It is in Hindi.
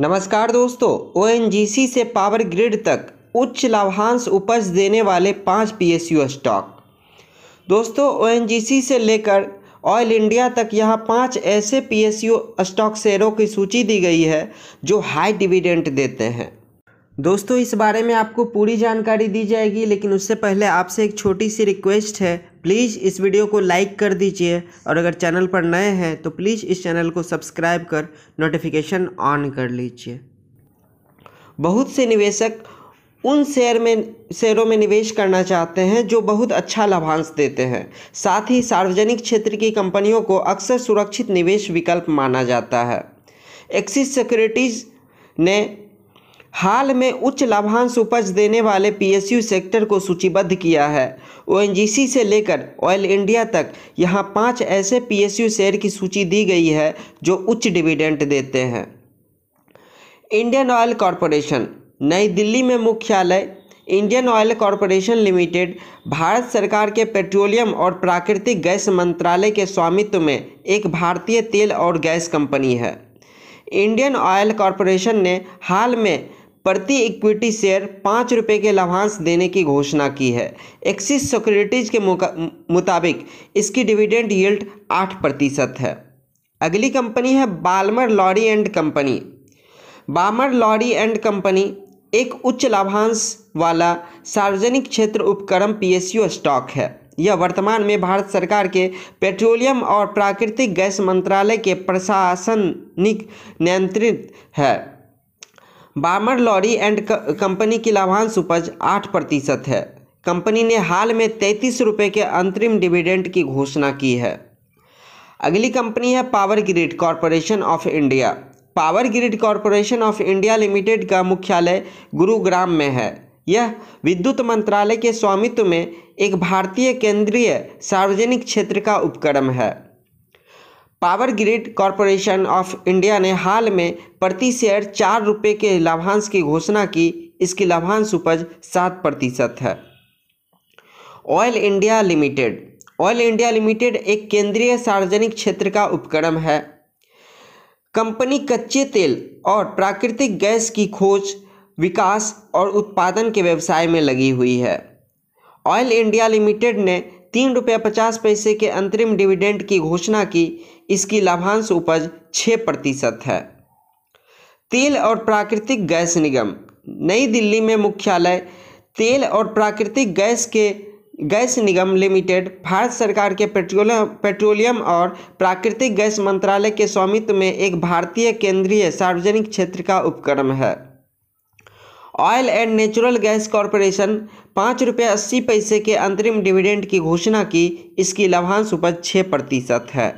नमस्कार दोस्तों ओएनजीसी से पावर ग्रिड तक उच्च लाभांश उपज देने वाले पाँच पीएसयू स्टॉक दोस्तों ओएनजीसी से लेकर ऑयल इंडिया तक यहाँ पाँच ऐसे पीएसयू स्टॉक शेयरों की सूची दी गई है जो हाई डिविडेंट देते हैं दोस्तों इस बारे में आपको पूरी जानकारी दी जाएगी लेकिन उससे पहले आपसे एक छोटी सी रिक्वेस्ट है प्लीज़ इस वीडियो को लाइक कर दीजिए और अगर चैनल पर नए हैं तो प्लीज़ इस चैनल को सब्सक्राइब कर नोटिफिकेशन ऑन कर लीजिए बहुत से निवेशक उन शेयर में शेयरों में निवेश करना चाहते हैं जो बहुत अच्छा लाभांश देते हैं साथ ही सार्वजनिक क्षेत्र की कंपनियों को अक्सर सुरक्षित निवेश विकल्प माना जाता है एक्सिस सिक्योरिटीज़ ने हाल में उच्च लाभांश उपज देने वाले पीएसयू सेक्टर को सूचीबद्ध किया है ओएनजीसी से लेकर ऑयल इंडिया तक यहाँ पाँच ऐसे पीएसयू शेयर की सूची दी गई है जो उच्च डिविडेंट देते हैं इंडियन ऑयल कॉरपोरेशन नई दिल्ली में मुख्यालय Indian Oil Corporation Limited Bharat सरकार के पेट्रोलियम और प्राकृतिक गैस मंत्रालय के स्वामित्व में एक भारतीय तेल और गैस कंपनी है इंडियन ऑयल कॉरपोरेशन ने हाल में प्रति इक्विटी शेयर पाँच रुपये के लाभांश देने की घोषणा की है एक्सिस सिक्योरिटीज़ के मुताबिक इसकी डिविडेंड यील्ड आठ प्रतिशत है अगली कंपनी है Balmer Lawrie and company Balmer Lawrie and company एक उच्च लाभांश वाला सार्वजनिक क्षेत्र उपक्रम पीएसयू स्टॉक है यह वर्तमान में भारत सरकार के पेट्रोलियम और प्राकृतिक गैस मंत्रालय के प्रशासनिक नियंत्रित है बामर लॉरी एंड कंपनी की लाभांश उपज आठ प्रतिशत है कंपनी ने हाल में तैंतीस रुपये के अंतरिम डिविडेंड की घोषणा की है अगली कंपनी है power grid corporation of India power grid corporation of India limited का मुख्यालय गुरुग्राम में है यह विद्युत मंत्रालय के स्वामित्व में एक भारतीय केंद्रीय सार्वजनिक क्षेत्र का उपक्रम है power grid corporation of India ने हाल में प्रति शेयर चार रुपये के लाभांश की घोषणा की इसकी लाभांश उपज सात प्रतिशत है Oil India Limited Oil India Limited एक केंद्रीय सार्वजनिक क्षेत्र का उपक्रम है कंपनी कच्चे तेल और प्राकृतिक गैस की खोज विकास और उत्पादन के व्यवसाय में लगी हुई है ऑयल इंडिया लिमिटेड ने तीन रुपये पचास पैसे के अंतरिम डिविडेंड की घोषणा की इसकी लाभांश उपज छः प्रतिशत है तेल और प्राकृतिक गैस निगम नई दिल्ली में मुख्यालय तेल और प्राकृतिक गैस के गैस निगम लिमिटेड भारत सरकार के पेट्रोलियम पेट्रोलियम और प्राकृतिक गैस मंत्रालय के स्वामित्व में एक भारतीय केंद्रीय सार्वजनिक क्षेत्र का उपक्रम है Oil and Natural Gas Corporation पाँच रुपये अस्सी पैसे के अंतरिम डिविडेंड की घोषणा की इसकी लाभांश उपज छः प्रतिशत है